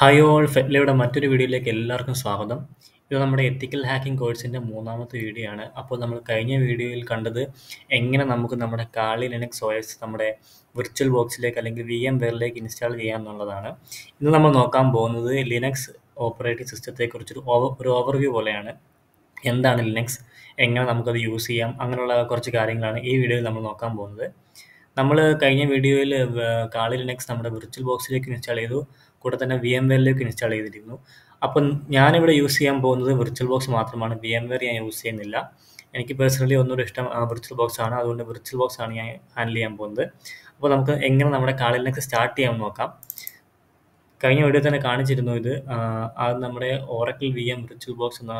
hi all ഫെറ്റ്ലയുടെ മറ്റൊരു വീഡിയോയിലേക്ക് എല്ലാവർക്കും സ്വാഗതം ഇത് നമ്മുടെ എത്തിക്കൽ ഹാക്കിംഗ് കോഴ്സിൻ്റെ മൂന്നാമത്തെ വീഡിയോ ആണ് അപ്പോൾ നമ്മൾ കഴിഞ്ഞ വീഡിയോയിൽ കണ്ടത് എങ്ങനെ നമുക്ക് നമ്മുടെ കാളി ലിനക്സ് ഓയസ് നമ്മുടെ വിർച്വൽ ബോക്സിലേക്ക് അല്ലെങ്കിൽ വി എം വെയറിലേക്ക് ഇൻസ്റ്റാൾ ചെയ്യാം എന്നുള്ളതാണ് ഇന്ന് നമ്മൾ നോക്കാൻ പോകുന്നത് ലിനക്സ് ഓപ്പറേറ്റിംഗ് സിസ്റ്റത്തെക്കുറിച്ചൊരു ഓവർ ഒരു ഓവർവ്യൂ പോലെയാണ് എന്താണ് ലിനക്സ് എങ്ങനെ നമുക്കത് യൂസ് ചെയ്യാം അങ്ങനെയുള്ള കുറച്ച് കാര്യങ്ങളാണ് ഈ വീഡിയോയിൽ നമ്മൾ നോക്കാൻ പോകുന്നത് നമ്മൾ കഴിഞ്ഞ വീഡിയോയിൽ കാളി ലിനക്സ് നമ്മുടെ വിർച്വൽ ബോക്സിലേക്ക് ഇൻസ്റ്റാൾ ചെയ്തു കൂടെ തന്നെ വി എം വെയറിലേക്ക് ഇൻസ്റ്റാൾ ചെയ്തിരിക്കുന്നു അപ്പം ഞാനിവിടെ യൂസ് ചെയ്യാൻ പോകുന്നത് വിർച്വൽ ബോക്സ് മാത്രമാണ് വി എം വെയർ ഞാൻ യൂസ് ചെയ്യുന്നില്ല എനിക്ക് പേഴ്സണലി ഒന്നുകൂടെ ഇഷ്ടം വിർച്വൽ ബോക്സ് ആണ് അതുകൊണ്ട് വിർച്വൽ ബോക്സ് ആണ് ഞാൻ ഹാൻഡിൽ ചെയ്യാൻ പോകുന്നത് അപ്പോൾ നമുക്ക് എങ്ങനെ നമ്മുടെ കാളിലേക്ക് സ്റ്റാർട്ട് ചെയ്യാൻ നോക്കാം കഴിഞ്ഞ വീഡിയോ തന്നെ കാണിച്ചിരുന്നു ഇത് അത് നമ്മുടെ Oracle V M virtual box എന്ന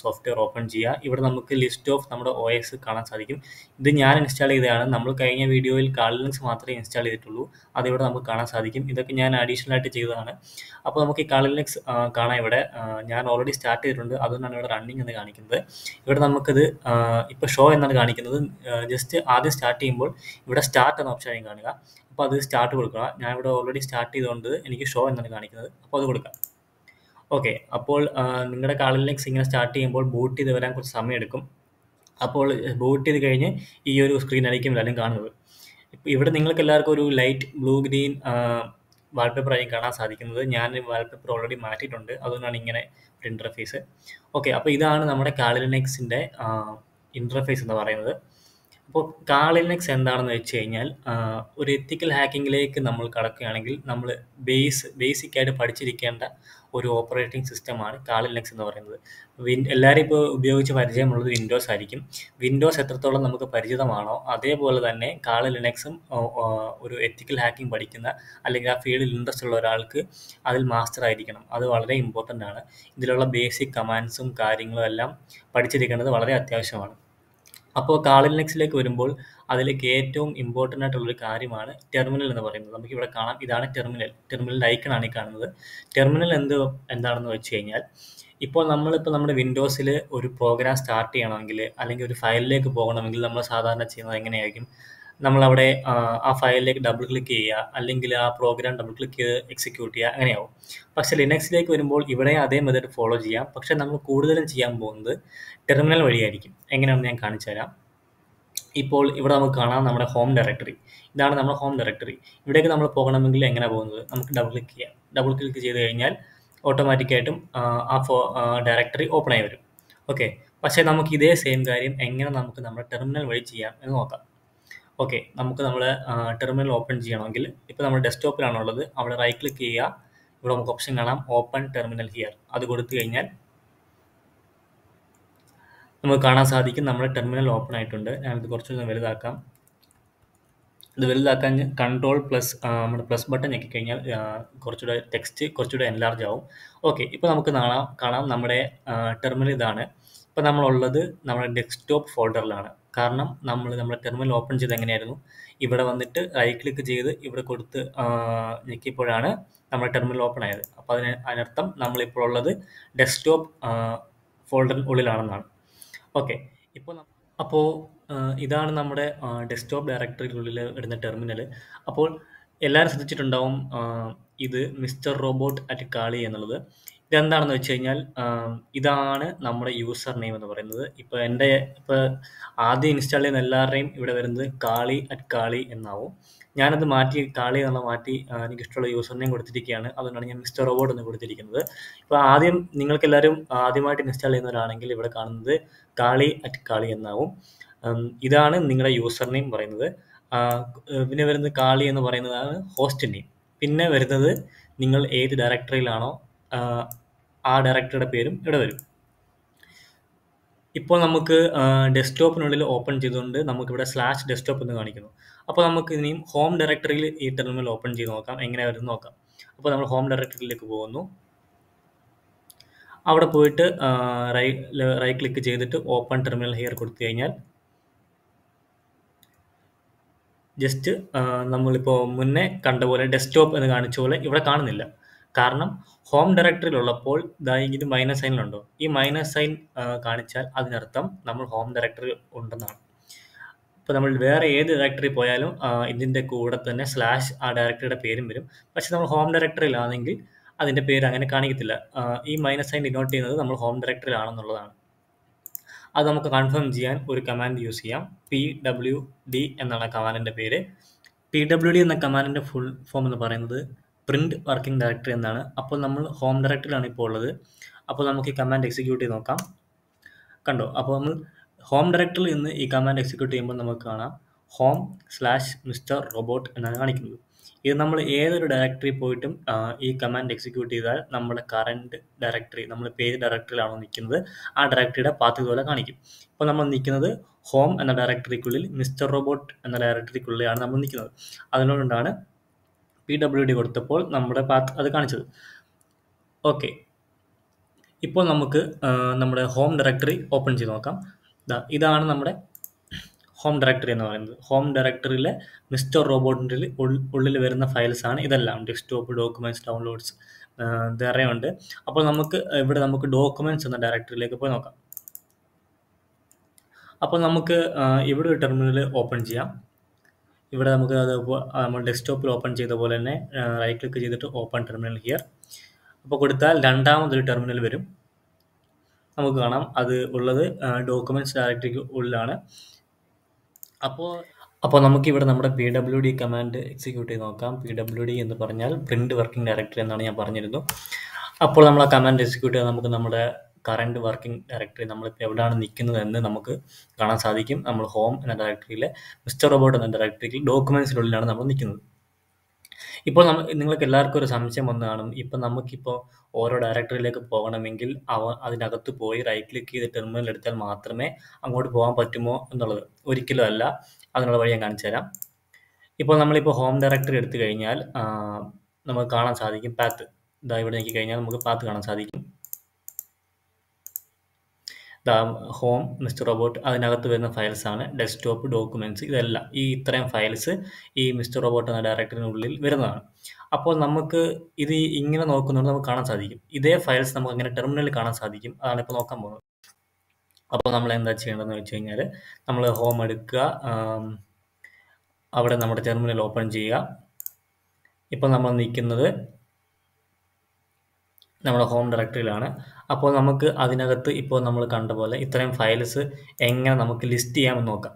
സോഫ്റ്റ്വെയർ ഓപ്പൺ ചെയ്യുക ഇവിടെ നമുക്ക് ലിസ്റ്റ് ഓഫ് നമ്മുടെ ഒ എക്സ് കാണാൻ സാധിക്കും ഇത് ഞാൻ ഇൻസ്റ്റാൾ ചെയ്തതാണ് നമ്മൾ കഴിഞ്ഞ വീഡിയോയിൽ കാളിലിങ്സ് മാത്രമേ ഇൻസ്റ്റാൾ ചെയ്തിട്ടുള്ളൂ അതിവിടെ നമുക്ക് കാണാൻ സാധിക്കും ഇതൊക്കെ ഞാൻ അഡീഷണൽ ആയിട്ട് ചെയ്തതാണ് അപ്പോൾ നമുക്ക് ഈ കാളിലിങ്സ് കാണാം ഇവിടെ ഞാൻ ഓൾറെഡി സ്റ്റാർട്ട് ചെയ്തിട്ടുണ്ട് അതുകൊണ്ടാണ് ഇവിടെ റണ്ണിങ് എന്ന് കാണിക്കുന്നത് ഇവിടെ നമുക്കിത് ഇപ്പോൾ ഷോ എന്നാണ് കാണിക്കുന്നത് ജസ്റ്റ് ആദ്യം സ്റ്റാർട്ട് ചെയ്യുമ്പോൾ ഇവിടെ സ്റ്റാർട്ട് എന്ന ഓപ്ഷൻ ആയി കാണുക അപ്പോൾ അത് സ്റ്റാർട്ട് കൊടുക്കുക ഞാൻ ഇവിടെ ഓൾറെഡി സ്റ്റാർട്ട് ചെയ്തുകൊണ്ട് എനിക്ക് ഷോ എന്നാണ് കാണിക്കുന്നത് അപ്പോൾ അത് കൊടുക്കാം ഓക്കെ അപ്പോൾ നിങ്ങളുടെ കാളിൽ ലിങ്ക്സ് ഇങ്ങനെ സ്റ്റാർട്ട് ചെയ്യുമ്പോൾ ബൂട്ട് ചെയ്ത് വരാൻ കുറച്ച് സമയമെടുക്കും അപ്പോൾ ബൂട്ട് ചെയ്ത് കഴിഞ്ഞ് ഈ ഒരു സ്ക്രീൻ ആയിരിക്കും എല്ലാവരും കാണുന്നത് ഇപ്പോൾ ഇവിടെ നിങ്ങൾക്ക് എല്ലാവർക്കും ഒരു ലൈറ്റ് ബ്ലൂ ഗ്രീൻ വാൾപേപ്പർ ആയി കാണാൻ സാധിക്കുന്നത് ഞാൻ വാൾപേപ്പർ ഓൾറെഡി മാറ്റിയിട്ടുണ്ട് അതുകൊണ്ടാണ് ഇങ്ങനെ ഒരു ഇൻ്റർഫേസ് ഓക്കെ അപ്പോൾ ഇതാണ് നമ്മുടെ കാളിലിനെക്സിൻ്റെ ഇൻ്റർഫേസ് എന്ന് പറയുന്നത് അപ്പോൾ കാളിനെക്സ് എന്താണെന്ന് വെച്ച് കഴിഞ്ഞാൽ ഒരു എത്തിക്കൽ ഹാക്കിങ്ങിലേക്ക് നമ്മൾ കടക്കുകയാണെങ്കിൽ നമ്മൾ ബേസ് ബേസിക്കായിട്ട് പഠിച്ചിരിക്കേണ്ട ഒരു ഓപ്പറേറ്റിംഗ് സിസ്റ്റമാണ് കാളിനെക്സ് എന്ന് പറയുന്നത് വിൻ എല്ലാവരും ഇപ്പോൾ ഉപയോഗിച്ച് പരിചയമുള്ളത് വിൻഡോസ് ആയിരിക്കും വിൻഡോസ് എത്രത്തോളം നമുക്ക് പരിചിതമാണോ അതേപോലെ തന്നെ കാളി ലിനക്സും ഒരു എത്തിക്കൽ ഹാക്കിംഗ് പഠിക്കുന്ന അല്ലെങ്കിൽ ആ ഫീൽഡിൽ ഇൻട്രസ്റ്റ് ഉള്ള ഒരാൾക്ക് അതിൽ മാസ്റ്റർ ആയിരിക്കണം അത് വളരെ ഇമ്പോർട്ടൻ്റ് ആണ് ഇതിലുള്ള ബേസിക് കമാൻഡ്സും കാര്യങ്ങളും എല്ലാം പഠിച്ചിരിക്കേണ്ടത് വളരെ അത്യാവശ്യമാണ് അപ്പോൾ കാളിനെക്സിലേക്ക് വരുമ്പോൾ അതിലേക്ക് ഏറ്റവും ഇമ്പോർട്ടൻ്റ് ഒരു കാര്യമാണ് ടെർമിനൽ എന്ന് പറയുന്നത് നമുക്ക് ഇവിടെ കാണാം ഇതാണ് ടെർമിനൽ ടെർമിനൽ ഐക്കണാണ് ഈ കാണുന്നത് ടെർമിനൽ എന്ത് എന്താണെന്ന് വെച്ച് കഴിഞ്ഞാൽ ഇപ്പോൾ നമ്മളിപ്പോൾ നമ്മുടെ വിൻഡോസിൽ ഒരു പ്രോഗ്രാം സ്റ്റാർട്ട് ചെയ്യണമെങ്കിൽ അല്ലെങ്കിൽ ഒരു ഫയലിലേക്ക് പോകണമെങ്കിൽ നമ്മൾ സാധാരണ ചെയ്യുന്നത് എങ്ങനെയായിരിക്കും നമ്മൾ അവിടെ ആ ഫയലിലേക്ക് ഡബിൾ ക്ലിക്ക് ചെയ്യുക അല്ലെങ്കിൽ ആ പ്രോഗ്രാം ഡബിൾ ക്ലിക്ക് ചെയ്ത് എക്സിക്യൂട്ട് ചെയ്യുക അങ്ങനെയാവും പക്ഷേ ലിനക്സിലേക്ക് വരുമ്പോൾ ഇവിടെ അതേ മെത്തേഡ് ഫോളോ ചെയ്യാം പക്ഷേ നമ്മൾ കൂടുതലും ചെയ്യാൻ പോകുന്നത് ടെർമിനൽ വഴിയായിരിക്കും എങ്ങനെയാണെന്ന് ഞാൻ കാണിച്ചു തരാം ഇപ്പോൾ ഇവിടെ നമുക്ക് കാണാം നമ്മുടെ ഹോം ഡയറക്ടറി ഇതാണ് നമ്മുടെ ഹോം ഡയറക്ടറി ഇവിടേക്ക് നമ്മൾ പോകണമെങ്കിൽ എങ്ങനെ പോകുന്നത് നമുക്ക് ഡബിൾ ക്ലിക്ക് ചെയ്യാം ഡബിൾ ക്ലിക്ക് ചെയ്ത് കഴിഞ്ഞാൽ ഓട്ടോമാറ്റിക്കായിട്ടും ആ ഫോ ഡയറക്ടറി ഓപ്പൺ ആയി വരും ഓക്കെ പക്ഷേ നമുക്ക് ഇതേ സെയിം കാര്യം എങ്ങനെ നമുക്ക് നമ്മുടെ ടെർമിനൽ വഴി ചെയ്യാം എന്ന് നോക്കാം ഓക്കെ നമുക്ക് നമ്മൾ ടെർമിനൽ ഓപ്പൺ ചെയ്യണമെങ്കിൽ ഇപ്പോൾ നമ്മൾ ഡെസ്ക്ടോപ്പിലാണുള്ളത് അവിടെ റൈറ്റ് ക്ലിക്ക് ചെയ്യുക ഇവിടെ നമുക്ക് ഓപ്ഷൻ കാണാം ഓപ്പൺ ടെർമിനൽ ഹിയർ അത് കൊടുത്തു കഴിഞ്ഞാൽ നമുക്ക് കാണാൻ സാധിക്കും നമ്മുടെ ടെർമിനൽ ഓപ്പൺ ആയിട്ടുണ്ട് ഞാനിത് കുറച്ചൊന്ന് വലുതാക്കാം ഇത് വലുതാക്കാൻ കൺട്രോൾ പ്ലസ് നമ്മുടെ പ്ലസ് ബട്ടൺ ഞെക്കി കഴിഞ്ഞാൽ കുറച്ചുകൂടെ ടെക്സ്റ്റ് കുറച്ചുകൂടെ എൻലാർജ് ആവും ഓക്കെ ഇപ്പോൾ നമുക്ക് കാണാം കാണാം നമ്മുടെ ടെർമിനൽ ഇതാണ് ഇപ്പോൾ നമ്മളുള്ളത് നമ്മുടെ ഡെസ്ക്ടോപ്പ് ഫോൾഡറിലാണ് കാരണം നമ്മൾ നമ്മുടെ ടെർമിനൽ ഓപ്പൺ ചെയ്ത് എങ്ങനെയായിരുന്നു ഇവിടെ വന്നിട്ട് റൈറ്റ് ക്ലിക്ക് ചെയ്ത് ഇവിടെ കൊടുത്ത് ഞെക്കിയപ്പോഴാണ് നമ്മുടെ ടെർമിനൽ ഓപ്പൺ ആയത് അപ്പോൾ അതിന് അതിനർത്ഥം നമ്മളിപ്പോൾ ഉള്ളത് ഡെസ്ക്ടോപ്പ് ഫോൾഡറിന് ഉള്ളിലാണെന്നാണ് ഓക്കെ ഇപ്പോൾ അപ്പോൾ ഇതാണ് നമ്മുടെ ഡെസ്ക്ടോപ്പ് ഡയറക്ടറിക്കുള്ളിൽ ഇടുന്ന ടെർമിനൽ അപ്പോൾ എല്ലാവരും ശ്രദ്ധിച്ചിട്ടുണ്ടാവും ഇത് മിസ്റ്റർ റോബോട്ട് അറ്റ് കാളി എന്നുള്ളത് ഇതെന്താണെന്ന് വെച്ച് കഴിഞ്ഞാൽ ഇതാണ് നമ്മുടെ യൂസർ നെയിം എന്ന് പറയുന്നത് ഇപ്പോൾ എൻ്റെ ഇപ്പോൾ ആദ്യം ഇൻസ്റ്റാൾ ചെയ്യുന്ന എല്ലാവരുടെയും ഇവിടെ വരുന്നത് കാളി അറ്റ് കാളി എന്നാവും ഞാനത് മാറ്റി കാളി എന്നുള്ള മാറ്റി എനിക്ക് ഇഷ്ടമുള്ള യൂസർ നെയിം കൊടുത്തിരിക്കുകയാണ് അതുകൊണ്ടാണ് ഞാൻ മിസ്റ്റർ റോബോട്ട് എന്ന് കൊടുത്തിരിക്കുന്നത് ഇപ്പോൾ ആദ്യം നിങ്ങൾക്ക് എല്ലാവരും ആദ്യമായിട്ട് ഇൻസ്റ്റാൾ ചെയ്യുന്നവരാണെങ്കിൽ ഇവിടെ കാണുന്നത് കാളി അറ്റ് കാളി എന്നാവും ഇതാണ് നിങ്ങളുടെ യൂസർ നെയിം പറയുന്നത് പിന്നെ വരുന്നത് കാളി എന്ന് പറയുന്നതാണ് ഹോസ്റ്റ് നെയിം പിന്നെ വരുന്നത് നിങ്ങൾ ഏത് ഡയറക്ടറിയിലാണോ ആ ഡയറക്ടറുടെ പേരും ഇവിടെ വരും ഇപ്പോൾ നമുക്ക് ഡെസ്ക്ടോപ്പിനുള്ളിൽ ഓപ്പൺ ചെയ്തുകൊണ്ട് നമുക്കിവിടെ സ്ലാഷ് ഡെസ്ക്ടോപ്പ് എന്ന് കാണിക്കുന്നു അപ്പോൾ നമുക്ക് ഇനിയും ഹോം ഡയറക്ടറിയിൽ ഈ ടെർമിനൽ ഓപ്പൺ ചെയ്ത് നോക്കാം എങ്ങനെ വരും നോക്കാം അപ്പോൾ നമ്മൾ ഹോം ഡയറക്ടറിയിലേക്ക് പോകുന്നു അവിടെ പോയിട്ട് റൈ റൈറ്റ് ക്ലിക്ക് ചെയ്തിട്ട് ഓപ്പൺ ടെർമിനൽ ഹിയർ കൊടുത്തു കഴിഞ്ഞാൽ ജസ്റ്റ് നമ്മളിപ്പോൾ മുന്നേ കണ്ട പോലെ ഡെസ്ക്ടോപ്പ് എന്ന് കാണിച്ച പോലെ ഇവിടെ കാണുന്നില്ല കാരണം ഹോം ഡയറക്ടറിയിലുള്ളപ്പോൾ ദാ ഇത് മൈനസ് സൈനിലുണ്ടോ ഈ മൈനസ് സൈൻ കാണിച്ചാൽ അതിനർത്ഥം നമ്മൾ ഹോം ഡയറക്ടറി ഉണ്ടെന്നാണ് അപ്പോൾ നമ്മൾ വേറെ ഏത് ഡയറക്ടറി പോയാലും ഇതിൻ്റെ കൂടെ തന്നെ സ്ലാഷ് ആ ഡയറക്ടറിയുടെ പേരും വരും പക്ഷെ നമ്മൾ ഹോം ഡയറക്ടറിയിലാണെങ്കിൽ അതിൻ്റെ പേര് അങ്ങനെ കാണിക്കത്തില്ല ഈ മൈനസ് സൈൻ ഡിനോട്ട് ചെയ്യുന്നത് നമ്മൾ ഹോം ഡയറക്ടറിയിലാണെന്നുള്ളതാണ് അത് നമുക്ക് കൺഫേം ചെയ്യാൻ ഒരു കമാൻഡ് യൂസ് ചെയ്യാം പി ഡബ്ല്യു ഡി എന്നാണ് കമാൻഡിൻ്റെ പേര് പി ഡബ്ല്യു ഡി എന്ന കമാൻഡിൻ്റെ ഫുൾ ഫോം എന്ന് പറയുന്നത് പ്രിന്റ് വർക്കിംഗ് ഡയറക്ടറി എന്നാണ് അപ്പോൾ നമ്മൾ ഹോം ഡയറക്ടറിയാണ് ഇപ്പോൾ ഉള്ളത് അപ്പോൾ നമുക്ക് ഈ കമാൻഡ് എക്സിക്യൂട്ട് ചെയ്ത് നോക്കാം കണ്ടോ അപ്പോൾ നമ്മൾ ഹോം ഡയറക്ടറിൽ നിന്ന് ഈ കമാൻഡ് എക്സിക്യൂട്ട് ചെയ്യുമ്പോൾ നമുക്ക് കാണാം ഹോം സ്ലാഷ് മിസ്റ്റർ റോബോട്ട് എന്നാണ് കാണിക്കുന്നത് ഇത് നമ്മൾ ഏതൊരു ഡയറക്ടറി പോയിട്ടും ഈ കമാൻഡ് എക്സിക്യൂട്ട് ചെയ്താൽ നമ്മുടെ കറണ്ട് ഡയറക്ടറി നമ്മൾ പേര് ഡയറക്ടറിയിലാണോ നിൽക്കുന്നത് ആ ഡയറക്ടറിയുടെ പാത്ത് ഇതുപോലെ കാണിക്കും ഇപ്പോൾ നമ്മൾ നിൽക്കുന്നത് ഹോം എന്ന ഡയറക്ടറിക്കുള്ളിൽ മിസ്റ്റർ റോബോട്ട് എന്ന ഡയറക്ടറിക്കുള്ളിലാണ് നമ്മൾ നിൽക്കുന്നത് അതുകൊണ്ടാണ് പി ഡബ്ല്യു ഡി കൊടുത്തപ്പോൾ നമ്മുടെ പാത്ത് അത് കാണിച്ചത് ഓക്കെ ഇപ്പോൾ നമുക്ക് നമ്മുടെ ഹോം ഡയറക്ടറി ഓപ്പൺ ചെയ്ത് നോക്കാം ഇതാണ് നമ്മുടെ ഹോം ഡയറക്ടറി എന്ന് പറയുന്നത് ഹോം ഡയറക്ടറിയിലെ മിസ്റ്റർ റോബോട്ടിൻ്റെ ഉള്ളിൽ വരുന്ന ഫയൽസ് ആണ് ഇതെല്ലാം ഡെസ്ക്ടോപ്പ് ഡോക്യുമെൻറ്റ്സ് ഡൗൺലോഡ്സ് ഉണ്ട് അപ്പോൾ നമുക്ക് ഇവിടെ നമുക്ക് ഡോക്യുമെൻറ്റ്സ് എന്ന ഡയറക്ടറിയിലേക്ക് പോയി നോക്കാം അപ്പോൾ നമുക്ക് ഇവിടെ ഒരു ടെർമിനൽ ഓപ്പൺ ചെയ്യാം ഇവിടെ നമുക്ക് അത് നമ്മൾ ഡെസ്ക്ടോപ്പിൽ ഓപ്പൺ ചെയ്ത പോലെ തന്നെ റൈറ്റ് ക്ലിക്ക് ചെയ്തിട്ട് ഓപ്പൺ ടെർമിനൽ ഹിയർ അപ്പോൾ കൊടുത്താൽ രണ്ടാമതൊരു ടെർമിനൽ വരും നമുക്ക് കാണാം അത് ഉള്ളത് ഡോക്യുമെൻറ്റ്സ് ഡയറക്ടറിക്ക് ഉള്ളിലാണ് അപ്പോൾ അപ്പോൾ നമുക്കിവിടെ നമ്മുടെ P W D command execute ചെയ്ത് നോക്കാം പി ഡബ്ല്യു ഡി എന്ന് പറഞ്ഞാൽ പ്രിൻറ്റ് വർക്കിംഗ് ഡയറക്ടറി എന്നാണ് ഞാൻ പറഞ്ഞിരുന്നു അപ്പോൾ നമ്മൾ ആ കമാൻഡ് എക്സിക്യൂട്ട് ചെയ്താൽ നമുക്ക് നമ്മുടെ കറണ്ട് വർക്കിംഗ് ഡയറക്ടറി നമ്മളിപ്പോൾ എവിടെയാണ് നിൽക്കുന്നത് എന്ന് നമുക്ക് കാണാൻ സാധിക്കും നമ്മൾ ഹോം എന്ന ഡയറക്ടറിയിലെ മിസ്റ്റർ റോബോട്ട് എന്ന ഡയറക്ടറിയിൽ ഡോക്യുമെൻസിനുള്ളിലാണ് നമ്മൾ നിൽക്കുന്നത് ഇപ്പോൾ നമ്മൾ നിങ്ങൾക്ക് എല്ലാവർക്കും ഒരു സംശയം വന്നതാണ് ഇപ്പം നമുക്കിപ്പോൾ ഓരോ ഡയറക്ടറിയിലേക്ക് പോകണമെങ്കിൽ അവ അതിനകത്ത് പോയി റൈറ്റ് ക്ലിക്ക് ചെയ്ത് ടെർമിനൽ എടുത്താൽ മാത്രമേ അങ്ങോട്ട് പോകാൻ പറ്റുമോ എന്നുള്ളത് ഒരിക്കലും അല്ല അതിനുള്ള വഴി ഞാൻ കാണിച്ചു തരാം ഇപ്പോൾ നമ്മളിപ്പോൾ ഹോം ഡയറക്ടറി എടുത്തു കഴിഞ്ഞാൽ നമുക്ക് കാണാൻ സാധിക്കും പാത്ത് ഇതാ ഇവിടെ നോക്കി കഴിഞ്ഞാൽ നമുക്ക് പാത്ത് കാണാൻ സാധിക്കും ഹോം മിസ്റ്റർ റോബോട്ട് അതിനകത്ത് വരുന്ന ഫയൽസാണ് ഡെസ്ക്ടോപ്പ് ഡോക്യുമെൻറ്റ്സ് ഇതെല്ലാം ഈ ഇത്രയും ഫയൽസ് ഈ മിസ്റ്റർ റോബോട്ട് എന്ന ഡയറക്ടറിനുള്ളിൽ വരുന്നതാണ് അപ്പോൾ നമുക്ക് ഇത് ഇങ്ങനെ നോക്കുന്നുണ്ട് നമുക്ക് കാണാൻ സാധിക്കും ഇതേ ഫയൽസ് നമുക്ക് അങ്ങനെ ടെർമിനലിൽ കാണാൻ സാധിക്കും അതാണ് ഇപ്പോൾ നോക്കാൻ പോകുന്നത് അപ്പോൾ നമ്മൾ എന്താ ചെയ്യേണ്ടതെന്ന് വെച്ച് കഴിഞ്ഞാൽ നമ്മൾ ഹോം എടുക്കുക അവിടെ നമ്മുടെ ടെർമിനൽ ഓപ്പൺ ചെയ്യുക ഇപ്പോൾ നമ്മൾ നിൽക്കുന്നത് നമ്മുടെ ഹോം ഡയറക്ടറിയിലാണ് അപ്പോൾ നമുക്ക് അതിനകത്ത് ഇപ്പോൾ നമ്മൾ കണ്ട പോലെ ഇത്രയും ഫയൽസ് എങ്ങനെ നമുക്ക് ലിസ്റ്റ് ചെയ്യാമെന്ന് നോക്കാം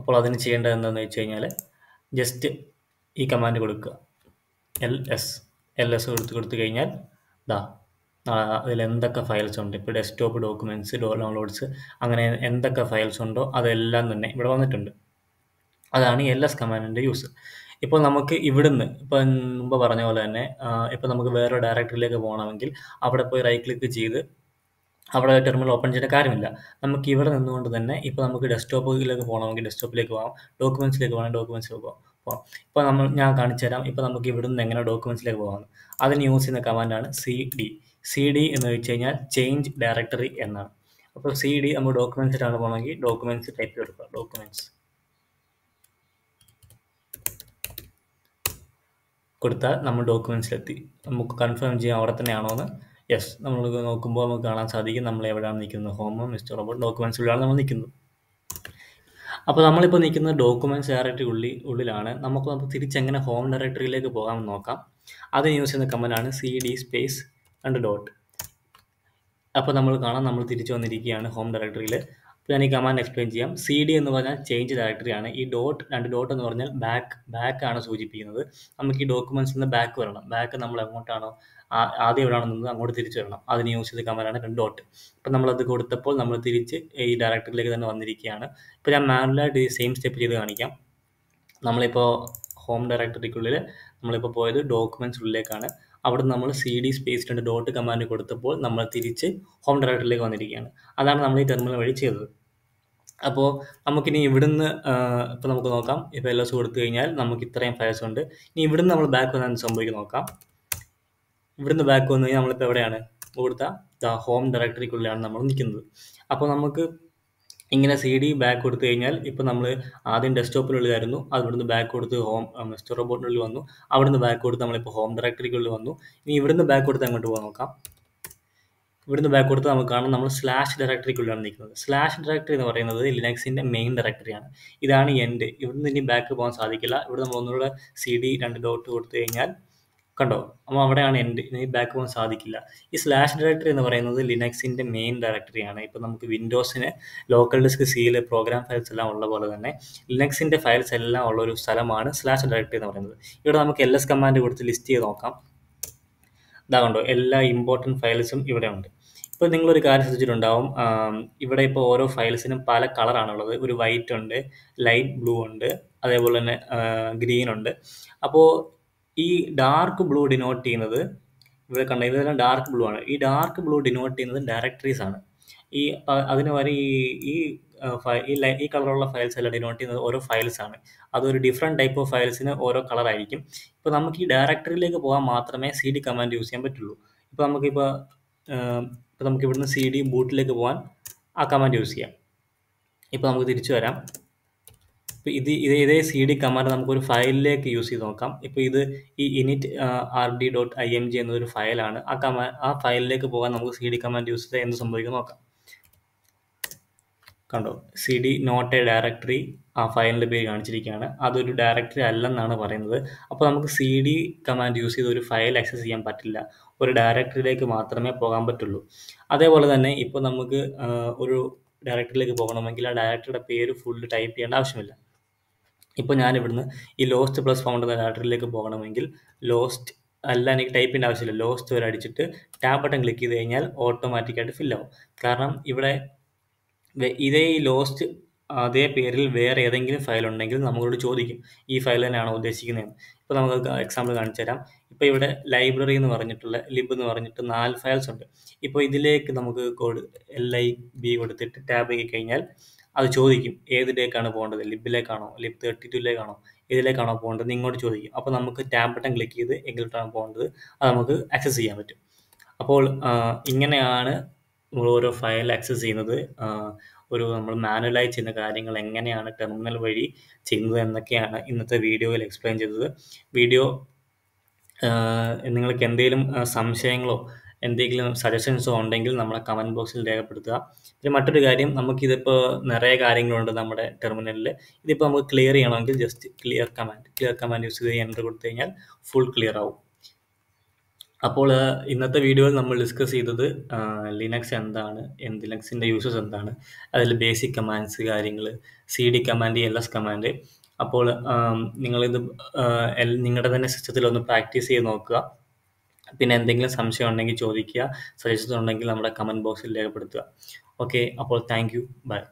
അപ്പോൾ അതിന് ചെയ്യേണ്ടത് എന്താണെന്ന് വെച്ച് കഴിഞ്ഞാൽ ജസ്റ്റ് ഈ കമാൻഡ് കൊടുക്കുക എൽ എസ് എൽ എസ് കൊടുത്ത് കൊടുത്തു കഴിഞ്ഞാൽ ദാ അതിൽ എന്തൊക്കെ ഫയൽസ് ഉണ്ട് ഇപ്പോൾ ഡെസ്ക്ടോപ്പ് ഡോക്യുമെൻറ്റ്സ് ഡൗൺലോഡ്സ് അങ്ങനെ എന്തൊക്കെ ഫയൽസ് ഉണ്ടോ അതെല്ലാം തന്നെ ഇവിടെ വന്നിട്ടുണ്ട് അതാണ് എൽ എസ് കമാൻഡിൻ്റെ യൂസ് ഇപ്പോൾ നമുക്ക് ഇവിടുന്ന് ഇപ്പം മുമ്പ് പറഞ്ഞ പോലെ തന്നെ ഇപ്പം നമുക്ക് വേറെ ഡയറക്ടറിയിലേക്ക് പോകണമെങ്കിൽ അവിടെ പോയി റൈറ്റ് ക്ലിക്ക് ചെയ്ത് അവിടെ ടെർമിനൽ ഓപ്പൺ ചെയ്യേണ്ട കാര്യമില്ല നമുക്ക് ഇവിടെ നിന്നുകൊണ്ട് തന്നെ ഇപ്പോൾ നമുക്ക് ഡെസ്ക്ടോപ്പിലേക്ക് പോകണമെങ്കിൽ ഡെസ്ക്ടോപ്പിലേക്ക് പോകാം ഡോക്യുമെൻറ്റ്സിലേക്ക് പോകണം ഡോക്യുമെൻറ്റ്സിലേക്ക് പോകാം അപ്പോൾ ഇപ്പോൾ നമ്മൾ ഞാൻ കാണിച്ചു തരാം ഇപ്പോൾ നമുക്ക് ഇവിടെ നിന്ന് എങ്ങനെ ഡോക്യുമെൻറ്റ്സിലേക്ക് പോകാം അതിന് യൂസ് ചെയ്യുന്ന കമാൻഡാണ് സി ഡി സി ഡി എന്ന് വെച്ച് കഴിഞ്ഞാൽ ചേഞ്ച് ഡയറക്ടറി എന്നാണ് അപ്പോൾ സി ഡി നമ്മൾ ഡോക്യുമെൻറ്റ്സിലാണ് പോകണമെങ്കിൽ ഡോക്യുമെൻറ്റ്സ് ടൈപ്പ് ചെയ്തെടുക്കുക ഡോക്യുമെൻറ്റ്സ് കൊടുത്താൽ നമ്മൾ ഡോക്യുമെൻസിലെത്തി നമുക്ക് കൺഫേം ചെയ്യാം അവിടെ തന്നെയാണോ എന്ന് യെസ് നമ്മൾ നോക്കുമ്പോൾ നമുക്ക് കാണാൻ സാധിക്കും നമ്മൾ എവിടെയാണ് നിൽക്കുന്നത് ഹോം മിസ്റ്റർ റോബോട്ട് ഡോക്യുമെൻറ്റ്സിലാണ് നമ്മൾ നിൽക്കുന്നത് അപ്പോൾ നമ്മളിപ്പോൾ നിൽക്കുന്ന ഡോക്യുമെൻറ്റ്സ് ഡയറക്ടറി ഉള്ളിൽ ഉള്ളിലാണ് നമുക്ക് നമുക്ക് തിരിച്ചെങ്ങനെ ഹോം ഡയറക്ടറിയിലേക്ക് പോകാമെന്ന് നോക്കാം അത് യൂസ് ചെയ്യുന്ന കമ്മലാണ് സി ഡി സ്പേസ് രണ്ട് ഡോട്ട് അപ്പോൾ നമ്മൾ കാണാം നമ്മൾ തിരിച്ചു വന്നിരിക്കുകയാണ് ഹോം ഡയറക്ടറിയിൽ ഞാൻ ഈ കമാൻഡ് എക്സ്പ്ലെയിൻ ചെയ്യാം സി ഡി എന്ന് പറഞ്ഞാൽ ചേഞ്ച് ഡയറക്ടറി ആണ് ഈ ഡോട്ട് രണ്ട് ഡോട്ട് എന്ന് പറഞ്ഞാൽ ബാക്ക് ബാക്ക് ആണ് സൂചിപ്പിക്കുന്നത് നമുക്ക് ഈ ഡോക്യുമെന്റ്സിൽ നിന്ന് ബാക്ക് വരണം ബാക്ക് നമ്മൾ എങ്ങോട്ടാണോ ആദ്യം എവിടെയാണ് നിന്ന് അങ്ങോട്ട് തിരിച്ചു വരണം അതിന് യൂസ് ചെയ്ത കമാനാണ് രണ്ട് ഡോട്ട് ഇപ്പം നമ്മളത് കൊടുത്തപ്പോൾ നമ്മൾ തിരിച്ച് ഈ ഡയറക്ടറിലേക്ക് തന്നെ വന്നിരിക്കുകയാണ് ഇപ്പം ഞാൻ മാനുവലായിട്ട് ഈ സെയിം സ്റ്റെപ്പ് ചെയ്ത് കാണിക്കാം നമ്മളിപ്പോൾ ഹോം ഡയറക്ടറിക്കുള്ളിൽ നമ്മളിപ്പോൾ പോയത് ഡോക്യുമെന്റ്സ് ഉള്ളിലേക്കാണ് അവിടെ നമ്മൾ സി ഡി സ്പേസ് രണ്ട് ഡോട്ട് കമാൻഡ് കൊടുത്തപ്പോൾ നമ്മൾ തിരിച്ച് ഹോം ഡയറക്ടറിലേക്ക് വന്നിരിക്കുകയാണ് അതാണ് നമ്മൾ ഈ ടെർമിനൽ വഴി ചെയ്തത് അപ്പോൾ നമുക്കിനി ഇവിടുന്ന് ഇപ്പോൾ നമുക്ക് നോക്കാം ഇപ്പോൾ എല്ലാ എസ് കൊടുത്തു കഴിഞ്ഞാൽ നമുക്ക് ഇത്രയും ഫയൽസ് ഉണ്ട് ഇനി ഇവിടുന്ന് നമ്മൾ ബാക്ക് വന്നാൽ സംഭവിക്കും നോക്കാം ഇവിടുന്ന് ബാക്ക് വന്നു കഴിഞ്ഞാൽ നമ്മളിപ്പോൾ എവിടെയാണ് കൊടുത്ത ദ ഹോം ഡയറക്ടറിക്കുള്ളിലാണ് നമ്മൾ നിൽക്കുന്നത് അപ്പോൾ നമുക്ക് ഇങ്ങനെ സി ഡി ബാക്ക് കൊടുത്തു കഴിഞ്ഞാൽ ഇപ്പോൾ നമ്മൾ ആദ്യം ഡെസ്ക്ടോപ്പിലുള്ളതായിരുന്നു അവിടുന്ന് ബാക്ക് കൊടുത്ത് ഹോം സ്റ്റോർ റോബോട്ടിനുള്ളിൽ വന്നു അവിടുന്ന് ബാക്ക് കൊടുത്ത് നമ്മളിപ്പോൾ ഹോം ഡയറക്ടറിക്കുള്ളിൽ വന്നു ഇനി ഇവിടുന്ന് ബാക്ക് കൊടുത്ത് അങ്ങോട്ട് പോകാൻ നോക്കാം ഇവിടുന്ന് ബാക്ക് കൊടുത്ത് നമുക്ക് കാണാം നമ്മൾ സ്ലാഷ് ഡയറക്ടറിക്കുള്ളിലാണ് നിൽക്കുന്നത് സ്ലാഷ് ഡയറക്ടറി എന്ന് പറയുന്നത് ലിനക്സിൻ്റെ മെയിൻ ഡയറക്ടറിയാണ് ഇതാണ് എൻഡ് ഇവിടുന്ന് ഇനി ബാക്ക് പോകാൻ സാധിക്കില്ല ഇവിടെ നമ്മൾ ഒന്നുകൂടെ സി ഡി രണ്ട് ഡോട്ട് കൊടുത്തു കഴിഞ്ഞാൽ കണ്ടോ അപ്പോൾ അവിടെയാണ് എൻഡ് ഇനി ബാക്ക് പോകാൻ സാധിക്കില്ല ഈ സ്ലാഷ് ഡയറക്ടറി എന്ന് പറയുന്നത് ലിനക്സിൻ്റെ മെയിൻ ഡയറക്ടറിയാണ് ഇപ്പോൾ നമുക്ക് വിൻഡോസിന് ലോക്കൽ ഡിസ്ക് സീല് പ്രോഗ്രാം ഫയൽസ് എല്ലാം ഉള്ള പോലെ തന്നെ ലിനക്സിൻ്റെ ഫയൽസ് എല്ലാം ഉള്ള ഒരു സ്ഥലമാണ് സ്ലാഷ് ഡയറക്ടറി എന്ന് പറയുന്നത് ഇവിടെ നമുക്ക് എൽ എസ് കമാൻഡ് കൊടുത്ത് ലിസ്റ്റ് ചെയ്ത് നോക്കാം ഇതാ കണ്ടോ എല്ലാ ഇമ്പോർട്ടൻറ്റ് ഫയൽസും ഇവിടെ ഉണ്ട് ഇപ്പോൾ നിങ്ങളൊരു കാര്യം ശ്രദ്ധിച്ചിട്ടുണ്ടാവും ഇവിടെ ഇപ്പോൾ ഓരോ ഫയൽസിനും പല കളറാണുള്ളത് ഒരു വൈറ്റ് ഉണ്ട് ലൈറ്റ് ബ്ലൂ ഉണ്ട് അതേപോലെ തന്നെ ഗ്രീൻ ഉണ്ട് അപ്പോൾ ഈ ഡാർക്ക് ബ്ലൂ ഡിനോട്ട് ചെയ്യുന്നത് ഇവിടെ കണ്ട ഇതെല്ലാം ഡാർക്ക് ബ്ലൂ ആണ് ഈ ഡാർക്ക് ബ്ലൂ ഡിനോട്ട് ചെയ്യുന്നത് ഡയറക്ടറീസ് ആണ് ഈ അതിന് വരെ ഈ ഈ ഈ ഈ കളറുള്ള ഫയൽസ് എല്ലാം ഡിനോട്ട് ചെയ്യുന്നത് ഓരോ ഫയൽസ് ആണ് അതൊരു ഡിഫറെൻറ്റ് ടൈപ്പ് ഓഫ് ഫയൽസിന് ഓരോ കളറായിരിക്കും ഇപ്പോൾ നമുക്ക് ഈ ഡയറക്ടറിയിലേക്ക് പോകാൻ മാത്രമേ സി ഡി കമാൻഡ് യൂസ് ചെയ്യാൻ പറ്റുള്ളൂ ഇപ്പോൾ നമുക്കിപ്പോൾ അപ്പോൾ നമുക്ക് ഇവിടുന്ന് സി ഡി ബൂട്ടിലേക്ക് പോകാൻ ആ കമാൻഡ് യൂസ് ചെയ്യാം ഇപ്പോൾ നമുക്ക് തിരിച്ചു വരാം ഇപ്പോൾ ഇത് ഇത് ഇതേ സി ഡി കമാൻഡ് നമുക്കൊരു ഫയലിലേക്ക് യൂസ് ചെയ്ത് നോക്കാം ഇപ്പോൾ ഇത് ഈ init R D dot I M G എന്നൊരു ഫയലാണ് ആ കമാ ആ ഫയലിലേക്ക് പോകാൻ നമുക്ക് സി ഡി കമാൻഡ് യൂസ് ചെയ്താൽ എന്ത് സംഭവിക്കും നോക്കാം കണ്ടോ C D not a directory ആ ഫയലിൻ്റെ പേര് കാണിച്ചിരിക്കുകയാണ് അതൊരു ഡയറക്ടറി അല്ലെന്നാണ് പറയുന്നത് അപ്പോൾ നമുക്ക് സി ഡി കമാൻഡ് യൂസ് ചെയ്ത് ഒരു ഫയൽ ആക്സസ് ചെയ്യാൻ പറ്റില്ല ഒരു ഡയറക്ടറിയിലേക്ക് മാത്രമേ പോകാൻ പറ്റുള്ളൂ അതേപോലെ തന്നെ ഇപ്പോൾ നമുക്ക് ഒരു ഡയറക്ടറിയിലേക്ക് പോകണമെങ്കിൽ ആ ഡയറക്ടറുടെ പേര് ഫുൾ ടൈപ്പ് ചെയ്യേണ്ട ആവശ്യമില്ല ഇപ്പോൾ ഞാനിവിടുന്ന് ഈ ലോസ്റ്റ് പ്ലസ് ഫൗണ്ട് എന്ന ഡയറക്ടറിയിലേക്ക് പോകണമെങ്കിൽ ലോസ്റ്റ് അല്ല എനിക്ക് ടൈപ്പ് ചെയ്യേണ്ട ആവശ്യമില്ല ലോസ്റ്റ് വരെ അടിച്ചിട്ട് ടാപ്പ് ബട്ടൺ ക്ലിക്ക് ചെയ്ത് കഴിഞ്ഞാൽ ഓട്ടോമാറ്റിക്കായിട്ട് ഫില്ലാവും കാരണം ഇവിടെ ഇതേ ഈ ലോസ്റ്റ് അതേ പേരിൽ വേറെ ഏതെങ്കിലും ഫയൽ ഉണ്ടെങ്കിൽ നമ്മളോട് ചോദിക്കും ഈ ഫയൽ തന്നെയാണോ ഉദ്ദേശിക്കുന്നതെന്ന് ഇപ്പോൾ നമുക്ക് എക്സാമ്പിൾ കാണിച്ചു തരാം ഇപ്പോൾ ഇവിടെ ലൈബ്രറി എന്ന് പറഞ്ഞിട്ടുള്ള ലിബ് എന്ന് പറഞ്ഞിട്ട് നാല് ഫയൽസ് ഉണ്ട് ഇപ്പോൾ ഇതിലേക്ക് നമുക്ക് കോഡ് എൽ ഐ ബി കൊടുത്തിട്ട് ടാബ് ആക്കി കഴിഞ്ഞാൽ അത് ചോദിക്കും ഏതിലേക്കാണ് പോകേണ്ടത് ലിബിലേക്കാണോ ലിബ് തേർട്ടി ടുയിലേക്കാണോ ഇതിലേക്കാണോ പോകേണ്ടത് ഇങ്ങോട്ട് ചോദിക്കും അപ്പോൾ നമുക്ക് ടാബ് ബട്ടൺ ക്ലിക്ക് ചെയ്ത് എങ്കിലോട്ടാണ് പോകേണ്ടത് അത് നമുക്ക് ആക്സസ് ചെയ്യാൻ പറ്റും അപ്പോൾ ഇങ്ങനെയാണ് നമ്മൾ ഓരോ ഫയൽ ആക്സസ് ചെയ്യുന്നത് ഒരു നമ്മൾ മാനുവലായി ചെയ്യുന്ന കാര്യങ്ങൾ എങ്ങനെയാണ് ടെർമിനൽ വഴി ചെയ്യുന്നത് എന്നൊക്കെയാണ് ഇന്നത്തെ വീഡിയോയിൽ എക്സ്പ്ലെയിൻ ചെയ്തത് വീഡിയോ നിങ്ങൾക്ക് എന്തെങ്കിലും സംശയങ്ങളോ എന്തെങ്കിലും സജഷൻസോ ഉണ്ടെങ്കിൽ നമ്മളെ കമൻറ്റ് ബോക്സിൽ രേഖപ്പെടുത്തുക പിന്നെ മറ്റൊരു കാര്യം നമുക്കിതിപ്പോൾ നിറയെ കാര്യങ്ങളുണ്ട് നമ്മുടെ ടെർമിനലിൽ ഇതിപ്പോൾ നമുക്ക് ക്ലിയർ ചെയ്യണമെങ്കിൽ just clear command clear command use ചെയ്ത് എൻ്റർ കൊടുത്തു കഴിഞ്ഞാൽ ഫുൾ ക്ലിയർ ആവും അപ്പോൾ ഇന്നത്തെ വീഡിയോയിൽ നമ്മൾ ഡിസ്കസ് ചെയ്തത് ലിനക്സ് എന്താണ് എന്ത് ലിനക്സിൻ്റെ യൂസസ് എന്താണ് അതിൽ ബേസിക് കമാൻഡ്സ് കാര്യങ്ങൾ C D command L S command അപ്പോൾ നിങ്ങളിത് നിങ്ങളുടെ തന്നെ സിസ്റ്റത്തിൽ ഒന്ന് പ്രാക്ടീസ് ചെയ്ത് നോക്കുക പിന്നെ എന്തെങ്കിലും സംശയം ഉണ്ടെങ്കിൽ ചോദിക്കുക സജഷൻ ഉണ്ടെങ്കിൽ നമ്മുടെ കമൻറ്റ് ബോക്സിൽ രേഖപ്പെടുത്തുക ഓക്കെ അപ്പോൾ താങ്ക് യു ബൈ